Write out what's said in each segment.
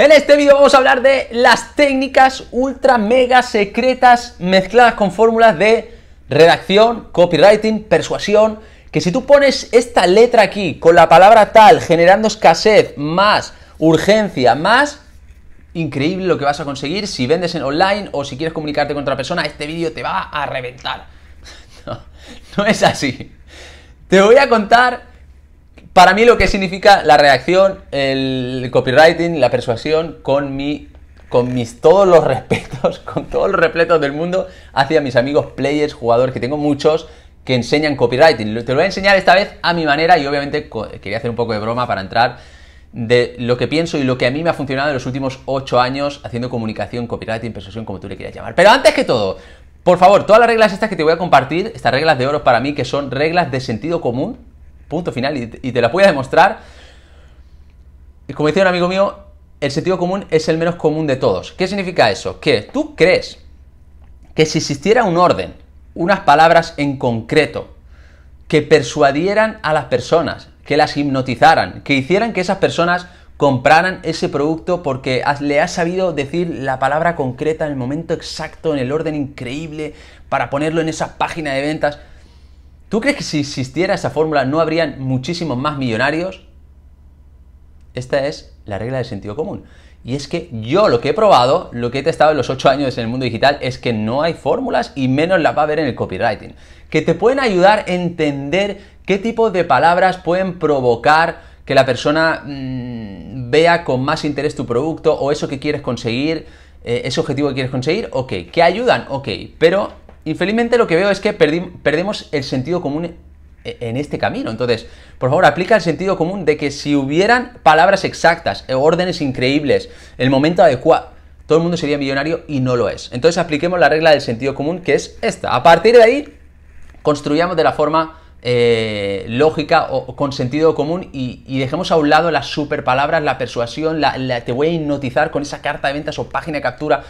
En este vídeo vamos a hablar de las técnicas ultra mega secretas mezcladas con fórmulas de redacción, copywriting, persuasión, que si tú pones esta letra aquí con la palabra tal, generando escasez, más urgencia, más increíble lo que vas a conseguir si vendes en online o si quieres comunicarte con otra persona, este vídeo te va a reventar. No, no es así. Te voy a contar para mí lo que significa la reacción, el copywriting, la persuasión con mi con mis todos los respetos, con todos los repletos del mundo hacia mis amigos players, jugadores que tengo muchos que enseñan copywriting. Te lo voy a enseñar esta vez a mi manera y obviamente quería hacer un poco de broma para entrar de lo que pienso y lo que a mí me ha funcionado en los últimos 8 años haciendo comunicación, copywriting, persuasión, como tú le quieras llamar. Pero antes que todo, por favor, todas las reglas estas que te voy a compartir, estas reglas de oro para mí que son reglas de sentido común, punto final, y, te la voy a demostrar. Y como decía un amigo mío, el sentido común es el menos común de todos. ¿Qué significa eso? Que tú crees que si existiera un orden, unas palabras en concreto, que persuadieran a las personas, que las hipnotizaran, que hicieran que esas personas compraran ese producto porque le has sabido decir la palabra concreta en el momento exacto, en el orden increíble, para ponerlo en esa página de ventas. ¿Tú crees que si existiera esa fórmula no habrían muchísimos más millonarios? Esta es la regla del sentido común. Y es que yo lo que he probado, lo que he testado en los ocho años en el mundo digital, es que no hay fórmulas y menos las va a haber en el copywriting. Que te pueden ayudar a entender qué tipo de palabras pueden provocar que la persona mm, vea con más interés tu producto o eso que quieres conseguir, eh, ese objetivo que quieres conseguir, ok. ¿Que ayudan? Ok. Pero Infelizmente lo que veo es que perdemos el sentido común e-, en este camino. Entonces, por favor, aplica el sentido común de que si hubieran palabras exactas, e órdenes increíbles, el momento adecuado, todo el mundo sería millonario y no lo es. Entonces apliquemos la regla del sentido común que es esta. A partir de ahí, construyamos de la forma eh, lógica o con sentido común y, dejemos a un lado las super palabras, la persuasión, la, la, te voy a hipnotizar con esa carta de ventas o página de captura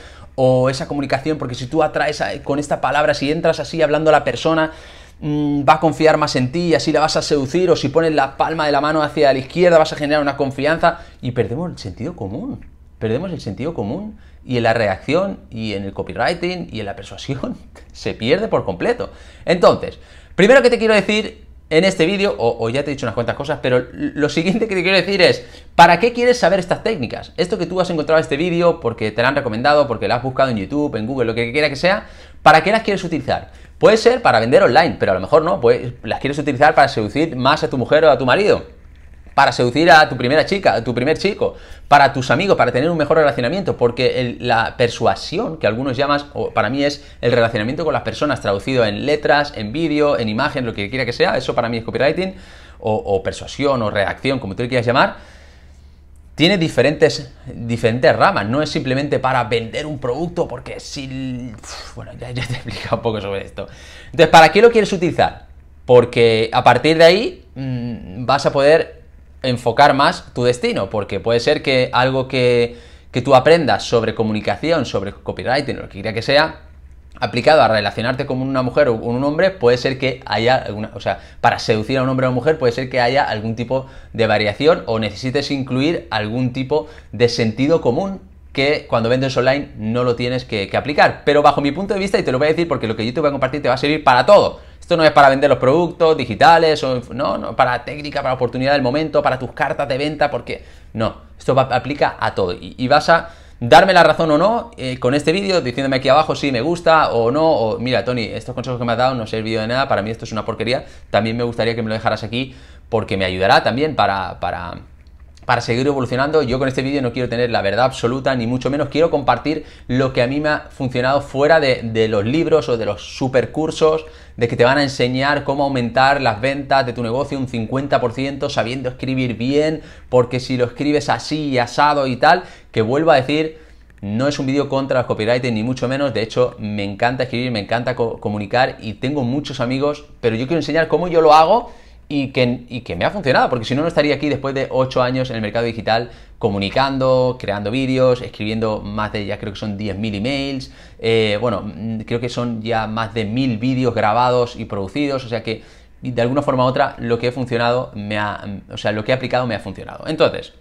o esa comunicación, porque si tú atraes con esta palabra, si entras así hablando a la persona, mm, va a confiar más en ti y así la vas a seducir, o si pones la palma de la mano hacia la izquierda vas a generar una confianza y perdemos el sentido común, perdemos el sentido común y en la reacción, y en el copywriting y en la persuasión se pierde por completo. Entonces, primero que te quiero decir en este vídeo, o, ya te he dicho unas cuantas cosas, pero lo siguiente que te quiero decir es, ¿para qué quieres saber estas técnicas? Esto que tú has encontrado en este vídeo, porque te la han recomendado, porque la has buscado en YouTube, en Google, lo que quiera que sea, ¿para qué las quieres utilizar? Puede ser para vender online, pero a lo mejor no, pues las quieres utilizar para seducir más a tu mujer o a tu marido para seducir a tu primera chica, a tu primer chico, para tus amigos, para tener un mejor relacionamiento, porque la persuasión, que algunos llamas, o para mí es el relacionamiento con las personas, traducido en letras, en vídeo, en imagen, lo que quiera que sea, eso para mí es copywriting, o, persuasión, o reacción, como tú le quieras llamar, tiene diferentes, diferentes ramas, no es simplemente para vender un producto, porque si... Bueno, ya, te he explicado un poco sobre esto. Entonces, ¿para qué lo quieres utilizar? Porque a partir de ahí mm, vas a poder enfocar más tu destino, porque puede ser que algo que, tú aprendas sobre comunicación, sobre copywriting, o lo que quiera que sea, aplicado a relacionarte con una mujer o un hombre, puede ser que haya alguna, o sea, para seducir a un hombre o una mujer puede ser que haya algún tipo de variación o necesites incluir algún tipo de sentido común que cuando vendes online no lo tienes que, que aplicar. Pero bajo mi punto de vista, y te lo voy a decir porque lo que yo te voy a compartir te va a servir para todo esto no es para vender los productos digitales, o, no, no, para técnica, para oportunidad del momento, para tus cartas de venta, porque no, esto aplica a todo. Y, vas a darme la razón o no eh, con este vídeo, diciéndome aquí abajo si me gusta o no, o mira, Tony, estos consejos que me has dado no servido de nada, para mí esto es una porquería, también me gustaría que me lo dejaras aquí porque me ayudará también para para seguir evolucionando. Yo con este vídeo no quiero tener la verdad absoluta, ni mucho menos quiero compartir lo que a mí me ha funcionado fuera de, los libros o de los supercursos, de que te van a enseñar cómo aumentar las ventas de tu negocio un 50% sabiendo escribir bien, porque si lo escribes así y asado y tal, que vuelvo a decir... No es un vídeo contra los ni mucho menos. De hecho, me encanta escribir, me encanta comunicar y tengo muchos amigos, pero yo quiero enseñar cómo yo lo hago y que, me ha funcionado, porque si no, no estaría aquí después de 8 años en el mercado digital comunicando, creando vídeos, escribiendo más de, ya creo que son 10.000 emails, eh, bueno, mm, creo que son ya más de 1.000 vídeos grabados y producidos, o sea que de alguna forma u otra lo que he funcionado me ha, o sea, lo que he aplicado me ha funcionado. Entonces,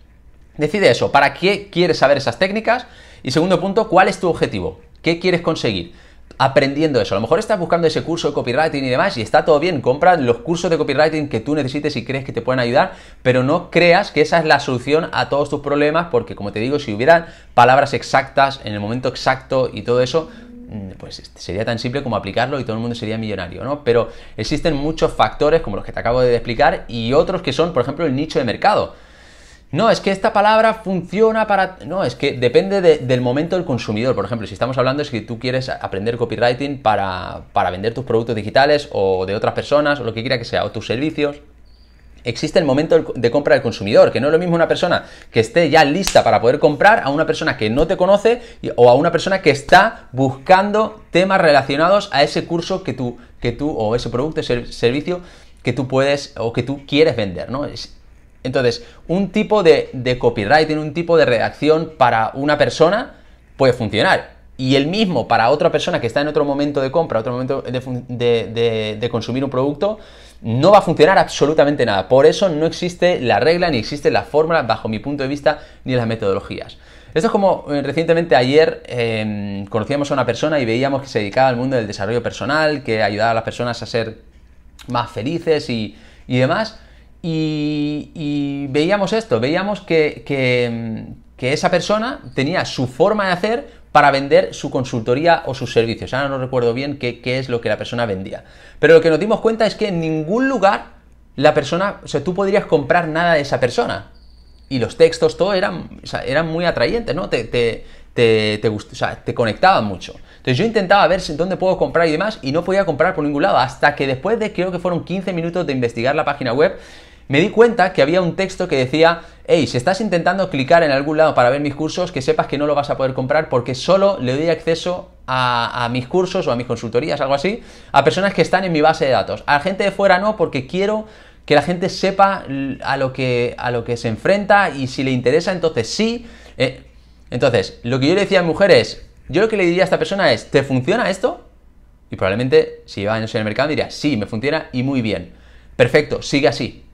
decide eso, ¿para qué quieres saber esas técnicas? Y segundo punto, ¿cuál es tu objetivo? ¿Qué quieres conseguir? aprendiendo eso. A lo mejor estás buscando ese curso de copywriting y demás y está todo bien, compra los cursos de copywriting que tú necesites y crees que te pueden ayudar, pero no creas que esa es la solución a todos tus problemas porque como te digo, si hubieran palabras exactas en el momento exacto y todo eso, mm, pues sería tan simple como aplicarlo y todo el mundo sería millonario, ¿no? Pero existen muchos factores como los que te acabo de explicar y otros que son, por ejemplo, el nicho de mercado. No, es que esta palabra funciona para... No, es que depende del momento del consumidor. Por ejemplo, si estamos hablando de que tú quieres aprender copywriting para, para vender tus productos digitales o de otras personas o lo que quiera que sea, o tus servicios, existe el momento de compra del consumidor, que no es lo mismo una persona que esté ya lista para poder comprar a una persona que no te conoce o a una persona que está buscando temas relacionados a ese curso que tú, que tú o ese producto, ese servicio que tú puedes o que tú quieres vender, ¿no? Entonces, un tipo de, de copywriting, un tipo de redacción para una persona puede funcionar. Y el mismo para otra persona que está en otro momento de compra, otro momento de, consumir un producto, no va a funcionar absolutamente nada. Por eso no existe la regla, ni existe la fórmula, bajo mi punto de vista, ni las metodologías. Esto es como eh, recientemente ayer em, conocíamos a una persona y veíamos que se dedicaba al mundo del desarrollo personal, que ayudaba a las personas a ser más felices y, y demás. Y, veíamos esto, veíamos que, esa persona tenía su forma de hacer para vender su consultoría o sus servicios. Ahora no recuerdo bien qué, es lo que la persona vendía. Pero lo que nos dimos cuenta es que en ningún lugar la persona, o sea, tú podrías comprar nada de esa persona. Y los textos, todo eran, eran muy atrayentes, ¿no? Te, te, te, te, te conectaban mucho. Entonces yo intentaba ver dónde puedo comprar y demás, y no podía comprar por ningún lado, hasta que después de creo que fueron 15 minutos de investigar la página web, me di cuenta que había un texto que decía, hey, si estás intentando clicar en algún lado para ver mis cursos, que sepas que no lo vas a poder comprar porque solo le doy acceso a, mis cursos o a mis consultorías, algo así, a personas que están en mi base de datos. A la gente de fuera no, porque quiero que la gente sepa a lo que, a lo que se enfrenta y si le interesa, entonces sí. Eh, entonces, lo que yo le decía a mi mujer es, yo lo que le diría a esta persona es, ¿te funciona esto? Y probablemente si lleva años en el mercado diría, sí, me funciona y muy bien. Perfecto, sigue así.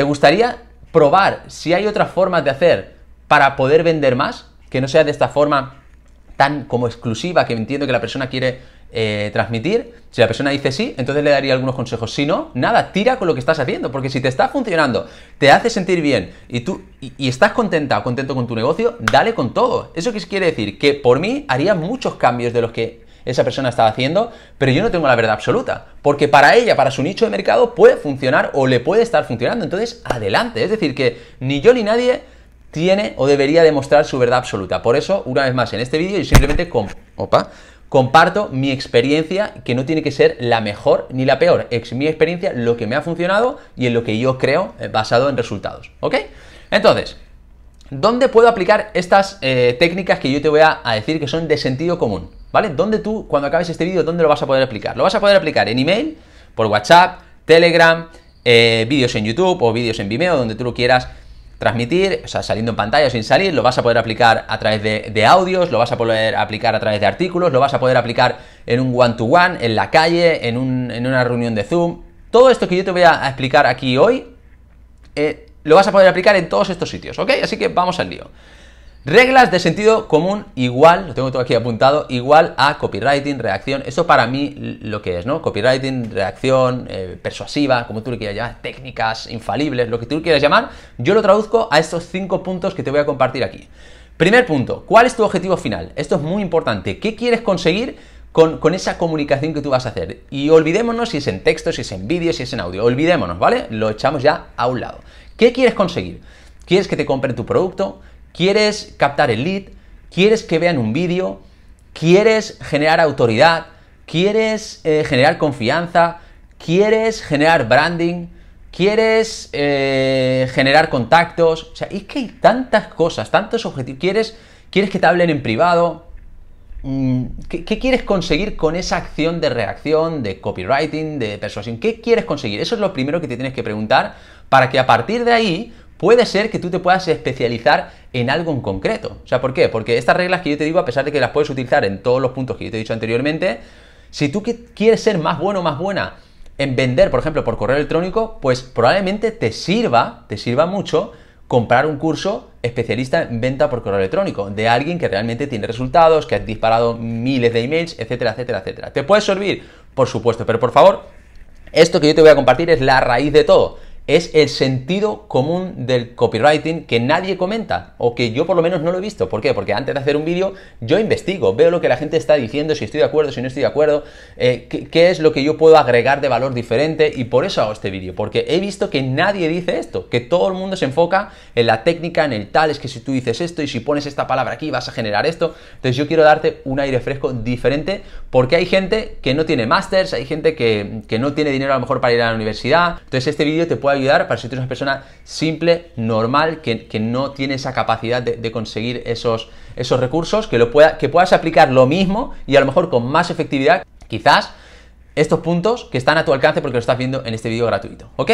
¿Te gustaría probar si hay otras formas de hacer para poder vender más? Que no sea de esta forma tan como exclusiva que entiendo que la persona quiere eh, transmitir. Si la persona dice sí, entonces le daría algunos consejos. Si no, nada, tira con lo que estás haciendo, porque si te está funcionando, te hace sentir bien y tú y, estás contenta contento con tu negocio, dale con todo. ¿Eso que quiere decir? Que por mí haría muchos cambios de los que esa persona estaba haciendo, pero yo no tengo la verdad absoluta, porque para ella, para su nicho de mercado, puede funcionar o le puede estar funcionando. Entonces, adelante. Es decir, que ni yo ni nadie tiene o debería demostrar su verdad absoluta. Por eso, una vez más, en este vídeo yo simplemente comparto mi experiencia, que no tiene que ser la mejor ni la peor. Es mi experiencia, lo que me ha funcionado y en lo que yo creo eh, basado en resultados. ¿Ok? Entonces, ¿Dónde puedo aplicar estas eh, técnicas que yo te voy a, decir que son de sentido común? ¿Vale? ¿Dónde tú, cuando acabes este vídeo, dónde lo vas a poder aplicar? Lo vas a poder aplicar en email, por WhatsApp, Telegram, eh, vídeos en YouTube o vídeos en Vimeo, donde tú lo quieras transmitir, o sea, saliendo en pantalla o sin salir, lo vas a poder aplicar a través de, audios, lo vas a poder aplicar a través de artículos, lo vas a poder aplicar en un one-to-one, en la calle, en, una reunión de Zoom. Todo esto que yo te voy a explicar aquí hoy, eh, lo vas a poder aplicar en todos estos sitios, ¿ok? Así que vamos al lío. Reglas de sentido común igual, lo tengo todo aquí apuntado, igual a copywriting, reacción. eso para mí lo que es, ¿no? Copywriting, reacción, eh, persuasiva, como tú le quieras llamar, técnicas infalibles, lo que tú quieras llamar, yo lo traduzco a estos cinco puntos que te voy a compartir aquí. Primer punto, ¿cuál es tu objetivo final? Esto es muy importante. ¿Qué quieres conseguir con, con, esa comunicación que tú vas a hacer. Y olvidémonos si es en texto, si es en vídeo, si es en audio. Olvidémonos, ¿vale? Lo echamos ya a un lado. ¿Qué quieres conseguir? ¿Quieres que te compren tu producto? ¿Quieres captar el lead? ¿Quieres que vean un vídeo? ¿Quieres generar autoridad? ¿Quieres eh, generar confianza? ¿Quieres generar branding? ¿Quieres eh, generar contactos? O sea, es que hay tantas cosas, tantos objetivos. ¿Quieres, quieres que te hablen en privado? Mm, ¿Qué, quieres conseguir con esa acción de reacción, de copywriting, de persuasión? ¿Qué quieres conseguir? Eso es lo primero que te tienes que preguntar para que a partir de ahí puede ser que tú te puedas especializar en algo en concreto. O sea, ¿por qué? Porque estas reglas que yo te digo, a pesar de que las puedes utilizar en todos los puntos que yo te he dicho anteriormente, si tú quieres ser más bueno o más buena en vender, por ejemplo, por correo electrónico, pues probablemente te sirva, te sirva mucho comprar un curso especialista en venta por correo electrónico de alguien que realmente tiene resultados, que ha disparado miles de emails, etcétera, etcétera, etcétera. ¿Te puede servir? Por supuesto, pero por favor, esto que yo te voy a compartir es la raíz de todo es el sentido común del copywriting que nadie comenta o que yo por lo menos no lo he visto. ¿Por qué? Porque antes de hacer un vídeo yo investigo, veo lo que la gente está diciendo, si estoy de acuerdo, si no estoy de acuerdo, eh, qué, es lo que yo puedo agregar de valor diferente y por eso hago este vídeo, porque he visto que nadie dice esto, que todo el mundo se enfoca en la técnica, en el tal, es que si tú dices esto y si pones esta palabra aquí vas a generar esto. Entonces yo quiero darte un aire fresco diferente porque hay gente que no tiene másters, hay gente que, que no tiene dinero a lo mejor para ir a la universidad, entonces este vídeo te puede ayudar para si eres una persona simple, normal, que, no tiene esa capacidad de, conseguir esos, esos recursos, que, lo pueda, que puedas aplicar lo mismo y a lo mejor con más efectividad, quizás, estos puntos que están a tu alcance porque lo estás viendo en este vídeo gratuito. ¿Ok?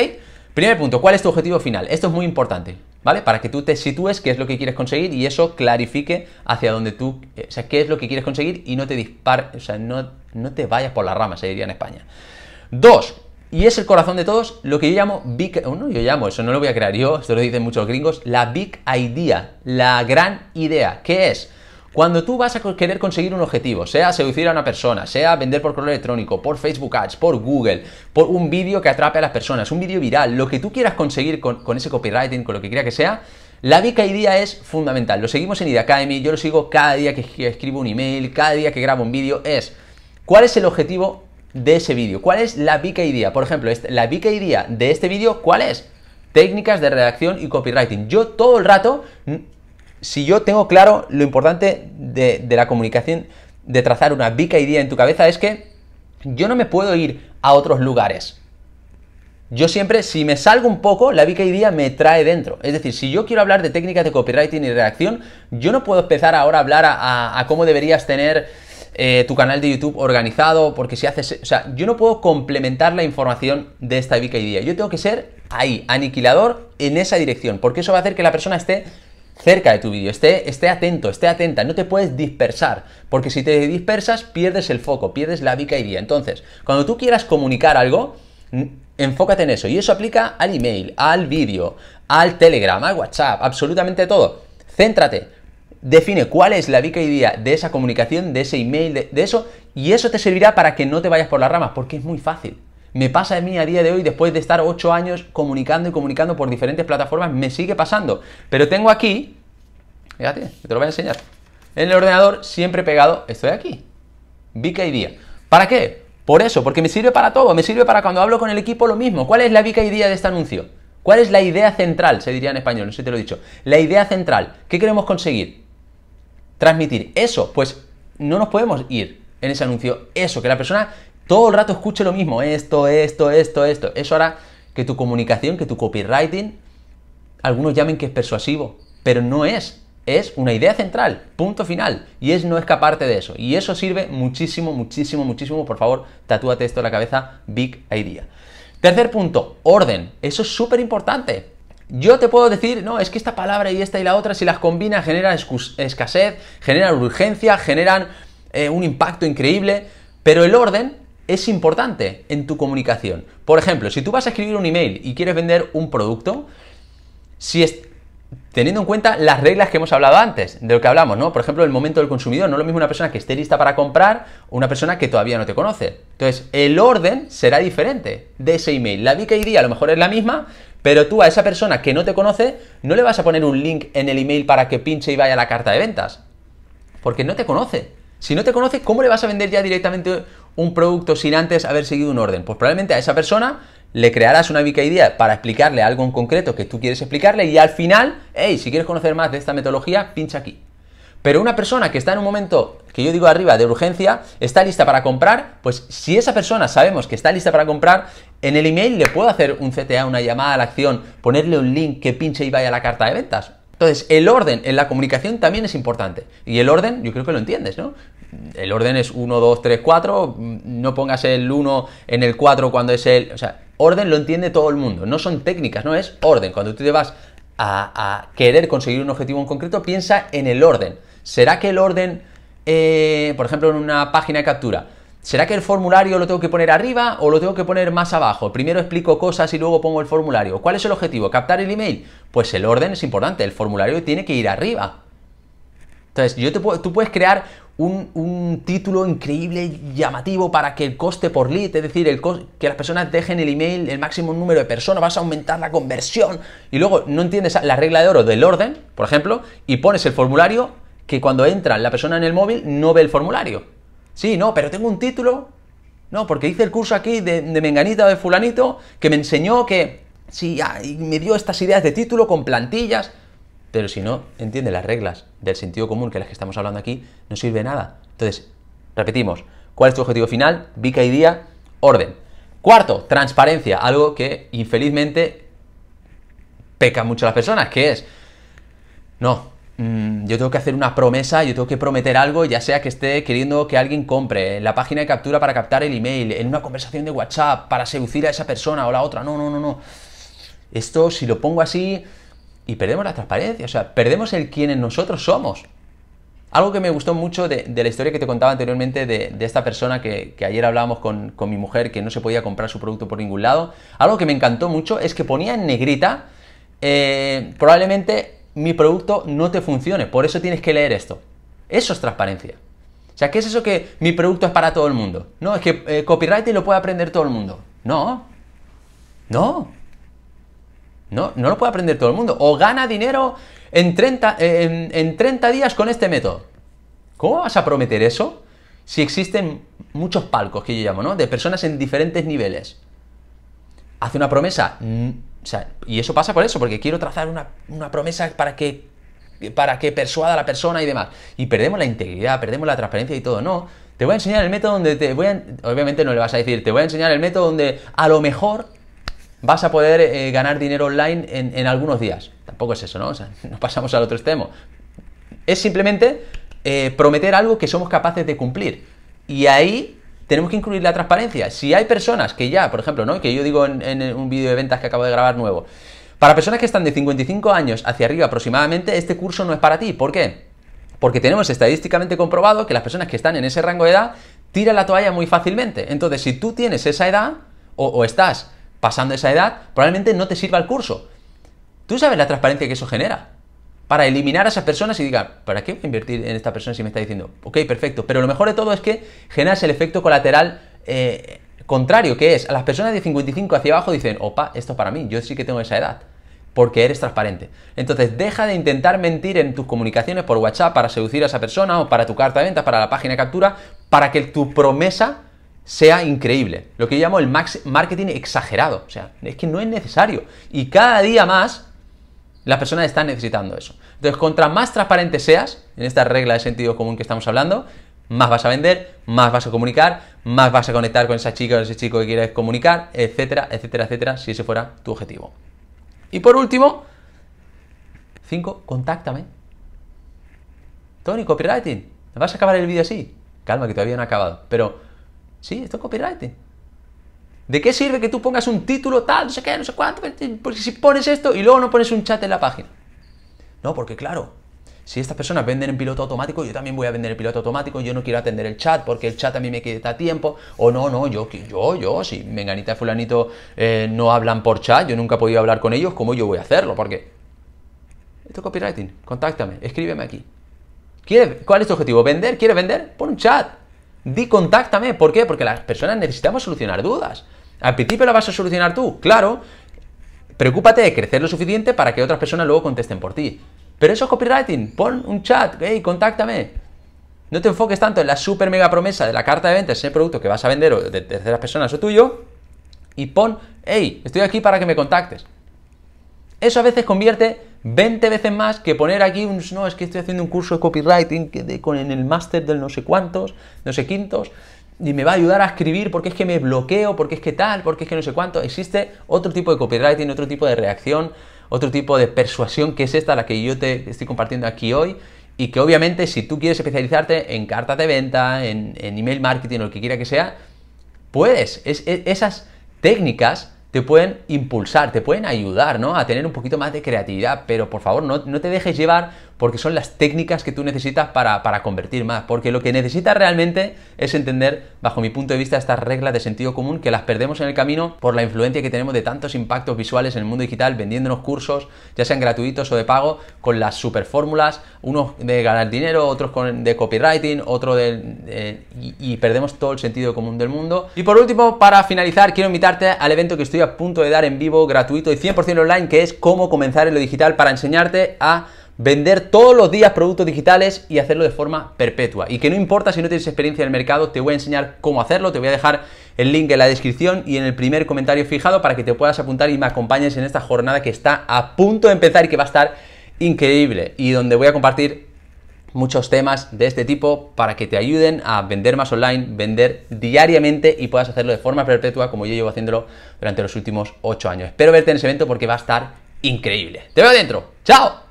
Primer punto, ¿cuál es tu objetivo final? Esto es muy importante, ¿vale? Para que tú te sitúes qué es lo que quieres conseguir y eso clarifique hacia dónde tú, eh, o sea, qué es lo que quieres conseguir y no te dispares. o sea, no, no te vayas por la rama se diría en España. Dos, y es el corazón de todos lo que yo llamo big, oh, no yo llamo, eso no lo voy a crear yo, esto lo dicen muchos gringos, la big idea, la gran idea. ¿Qué es? Cuando tú vas a querer conseguir un objetivo, sea seducir a una persona, sea vender por correo electrónico, por Facebook Ads, por Google, por un vídeo que atrape a las personas, un vídeo viral, lo que tú quieras conseguir con, ese copywriting, con lo que quiera que sea, la Big Idea es fundamental. Lo seguimos en Idea Academy, yo lo sigo cada día que escribo un email, cada día que grabo un vídeo, es cuál es el objetivo de ese vídeo. ¿Cuál es la pica idea? Por ejemplo, este, la pica idea de este vídeo, ¿cuál es? Técnicas de redacción y copywriting. Yo todo el rato, mm, si yo tengo claro lo importante de, la comunicación, de trazar una pica idea en tu cabeza, es que yo no me puedo ir a otros lugares. Yo siempre, si me salgo un poco, la big Idea me trae dentro. Es decir, si yo quiero hablar de técnicas de copywriting y redacción, yo no puedo empezar ahora a hablar a cómo deberías tener eh, tu canal de YouTube organizado, porque si haces... O sea, yo no puedo complementar la información de esta y Idea. Yo tengo que ser ahí, aniquilador en esa dirección, porque eso va a hacer que la persona esté cerca de tu vídeo, esté, esté atento, esté atenta, no te puedes dispersar, porque si te dispersas pierdes el foco, pierdes la y Idea. Entonces, cuando tú quieras comunicar algo, enfócate en eso. Y eso aplica al email, al vídeo, al Telegram, al WhatsApp, absolutamente todo. Céntrate define cuál es la idea de esa comunicación, de ese email, de, eso, y eso te servirá para que no te vayas por las ramas, porque es muy fácil. Me pasa a mí a día de hoy, después de estar ocho años comunicando y comunicando por diferentes plataformas, me sigue pasando. Pero tengo aquí, fíjate, te lo voy a enseñar, en el ordenador siempre pegado, estoy aquí, idea ¿Para qué? Por eso, porque me sirve para todo, me sirve para cuando hablo con el equipo lo mismo. ¿Cuál es la idea de este anuncio? ¿Cuál es la idea central? Se diría en español, no sé si te lo he dicho. La idea central, ¿qué queremos conseguir? transmitir eso, pues no nos podemos ir en ese anuncio. Eso, que la persona todo el rato escuche lo mismo, esto, esto, esto, esto. Eso hará que tu comunicación, que tu copywriting, algunos llamen que es persuasivo, pero no es. Es una idea central, punto final. Y es no escaparte de eso. Y eso sirve muchísimo, muchísimo, muchísimo. Por favor, tatúate esto en la cabeza, big idea. Tercer punto, orden. Eso es súper importante. Yo te puedo decir, no, es que esta palabra y esta y la otra, si las combina, generan escasez, generan urgencia, generan eh, un impacto increíble, pero el orden es importante en tu comunicación. Por ejemplo, si tú vas a escribir un email y quieres vender un producto, si teniendo en cuenta las reglas que hemos hablado antes, de lo que hablamos, ¿no? Por ejemplo, el momento del consumidor, no es lo mismo una persona que esté lista para comprar o una persona que todavía no te conoce. Entonces, el orden será diferente de ese email. La BKID a lo mejor es la misma, pero tú a esa persona que no te conoce, no le vas a poner un link en el email para que pinche y vaya a la carta de ventas. Porque no te conoce. Si no te conoce, ¿cómo le vas a vender ya directamente un producto sin antes haber seguido un orden? Pues probablemente a esa persona le crearás una vica idea para explicarle algo en concreto que tú quieres explicarle y al final, hey, si quieres conocer más de esta metodología, pincha aquí. Pero una persona que está en un momento, que yo digo arriba, de urgencia, está lista para comprar, pues si esa persona sabemos que está lista para comprar, en el email le puedo hacer un CTA, una llamada a la acción, ponerle un link que pinche y vaya a la carta de ventas. Entonces, el orden en la comunicación también es importante. Y el orden, yo creo que lo entiendes, ¿no? El orden es 1, 2, 3, 4, no pongas el 1 en el 4 cuando es el... O sea, orden lo entiende todo el mundo, no son técnicas, no es orden. Cuando tú te vas a, a querer conseguir un objetivo en concreto, piensa en el orden. ¿Será que el orden, eh, por ejemplo, en una página de captura, ¿será que el formulario lo tengo que poner arriba o lo tengo que poner más abajo? Primero explico cosas y luego pongo el formulario. ¿Cuál es el objetivo? ¿Captar el email? Pues el orden es importante, el formulario tiene que ir arriba. Entonces, yo te puedo, tú puedes crear un, título increíble, llamativo para que el coste por lead, es decir, el que las personas dejen el email el máximo número de personas, vas a aumentar la conversión y luego no entiendes la regla de oro del orden, por ejemplo, y pones el formulario que cuando entra la persona en el móvil no ve el formulario. Sí, no, pero tengo un título. No, porque hice el curso aquí de, Menganita o de Fulanito que me enseñó que. Sí, me dio estas ideas de título con plantillas. Pero si no entiende las reglas del sentido común que las que estamos hablando aquí, no sirve nada. Entonces, repetimos, ¿cuál es tu objetivo final? Vica y día, orden. Cuarto, transparencia, algo que infelizmente peca mucho las personas, que es, no, Mm, yo tengo que hacer una promesa, yo tengo que prometer algo, ya sea que esté queriendo que alguien compre, la página de captura para captar el email, en una conversación de WhatsApp para seducir a esa persona o la otra. No, no, no, no. Esto, si lo pongo así, y perdemos la transparencia, o sea, perdemos el quienes nosotros somos. Algo que me gustó mucho de, la historia que te contaba anteriormente de, esta persona que, ayer hablábamos con, mi mujer que no se podía comprar su producto por ningún lado, algo que me encantó mucho es que ponía en negrita eh, probablemente mi producto no te funcione. Por eso tienes que leer esto. Eso es transparencia. O sea, ¿qué es eso que mi producto es para todo el mundo? No, es que eh, copyright y lo puede aprender todo el mundo. No. No. No, no lo puede aprender todo el mundo. O gana dinero en 30, eh, en, en 30 días con este método. ¿Cómo vas a prometer eso? Si existen muchos palcos que yo llamo, ¿no? De personas en diferentes niveles. Hace una promesa y eso pasa por eso, porque quiero trazar una, promesa para que, para que persuada a la persona y demás. Y perdemos la integridad, perdemos la transparencia y todo. No, te voy a enseñar el método donde te voy a... Obviamente no le vas a decir, te voy a enseñar el método donde a lo mejor vas a poder eh, ganar dinero online en, algunos días. Tampoco es eso, ¿no? O sea, no pasamos al otro extremo. Es simplemente eh, prometer algo que somos capaces de cumplir. Y ahí tenemos que incluir la transparencia. Si hay personas que ya, por ejemplo, que yo digo en, un vídeo de ventas que acabo de grabar nuevo, para personas que están de 55 años hacia arriba aproximadamente, este curso no es para ti. ¿Por qué? Porque tenemos estadísticamente comprobado que las personas que están en ese rango de edad tiran la toalla muy fácilmente. Entonces, si tú tienes esa edad o estás pasando esa edad, probablemente no te sirva el curso. Tú sabes la transparencia que eso genera para eliminar a esas personas y diga, ¿para qué voy a invertir en esta persona si me está diciendo, ok, perfecto? Pero lo mejor de todo es que generas el efecto colateral eh, contrario, que es, a las personas de 55 hacia abajo dicen, opa, esto es para mí, yo sí que tengo esa edad, porque eres transparente. Entonces, deja de intentar mentir en tus comunicaciones por WhatsApp para seducir a esa persona o para tu carta de venta para la página de captura, para que tu promesa sea increíble. Lo que yo llamo el marketing exagerado. O sea, es que no es necesario. Y cada día más las personas están necesitando eso. Entonces, contra más transparente seas, en esta regla de sentido común que estamos hablando, más vas a vender, más vas a comunicar, más vas a conectar con esa chica o ese chico que quieres comunicar, etcétera, etcétera, etcétera, si ese fuera tu objetivo. Y por último, 5. Contáctame. Tony, copywriting. ¿Vas a acabar el vídeo así? Calma, que todavía no ha acabado. Pero, sí, esto es copywriting. ¿De qué sirve que tú pongas un título tal, no sé qué, no sé cuánto? Porque si pones esto y luego no pones un chat en la página. No, porque claro, si estas personas venden en piloto automático, yo también voy a vender en piloto automático, yo no quiero atender el chat porque el chat a mí me queda tiempo, o no, no, yo, yo, yo, si Menganita y Fulanito eh, no hablan por chat, yo nunca he podido hablar con ellos, ¿cómo yo voy a hacerlo? Porque esto es copywriting, contáctame, escríbeme aquí. ¿Cuál es tu objetivo? ¿Vender? ¿Quieres vender? Pon un chat. Di contáctame. ¿Por qué? Porque las personas necesitamos solucionar dudas. Al principio la vas a solucionar tú, claro. Preocúpate de crecer lo suficiente para que otras personas luego contesten por ti. Pero eso es copywriting. Pon un chat, hey, contáctame. No te enfoques tanto en la super mega promesa de la carta de ventas, ese producto que vas a vender o de terceras personas o tuyo, y pon, hey, estoy aquí para que me contactes. Eso a veces convierte 20 veces más que poner aquí un, no, es que estoy haciendo un curso de copywriting que con, en el máster del no sé cuántos, no sé quintos y me va a ayudar a escribir porque es que me bloqueo, porque es que tal, porque es que no sé cuánto. Existe otro tipo de copywriting, otro tipo de reacción, otro tipo de persuasión que es esta, la que yo te estoy compartiendo aquí hoy. Y que obviamente si tú quieres especializarte en cartas de venta, en, email marketing o lo que quiera que sea, puedes. esas técnicas te pueden impulsar, te pueden ayudar ¿no? a tener un poquito más de creatividad, pero por favor no, no te dejes llevar porque son las técnicas que tú necesitas para, convertir más, porque lo que necesitas realmente es entender, bajo mi punto de vista, estas reglas de sentido común que las perdemos en el camino por la influencia que tenemos de tantos impactos visuales en el mundo digital, vendiéndonos cursos, ya sean gratuitos o de pago, con las super fórmulas, unos de ganar dinero, otros con, de copywriting, otro de... y perdemos todo el sentido común del mundo. Y por último, para finalizar, quiero invitarte al evento que estoy a punto de dar en vivo, gratuito y 100% online, que es cómo comenzar en lo digital para enseñarte a vender todos los días productos digitales y hacerlo de forma perpetua. Y que no importa si no tienes experiencia en el mercado, te voy a enseñar cómo hacerlo, te voy a dejar el link en la descripción y en el primer comentario fijado para que te puedas apuntar y me acompañes en esta jornada que está a punto de empezar y que va a estar increíble y donde voy a compartir muchos temas de este tipo para que te ayuden a vender más online, vender diariamente y puedas hacerlo de forma perpetua como yo llevo haciéndolo durante los últimos 8 años. Espero verte en ese evento porque va a estar increíble. Te veo dentro. ¡Chao!